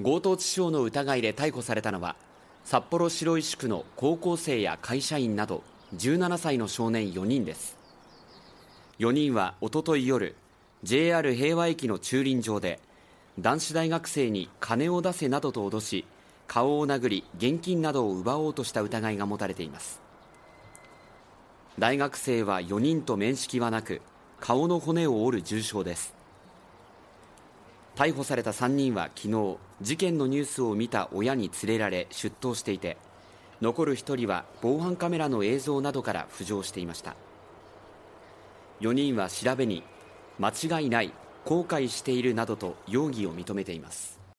強盗致傷の疑いで逮捕されたのは札幌白石区の高校生や会社員など17歳の少年4人です4人はおととい夜 JR 平和駅の駐輪場で男子大学生に金を出せなどと脅し顔を殴り現金などを奪おうとした疑いが持たれています大学生は4人と面識はなく顔の骨を折る重傷です逮捕された3人は昨日事件のニュースを見た親に連れられ出頭していて残る1人は防犯カメラの映像などから浮上していました4人は調べに間違いない後悔しているなどと容疑を認めています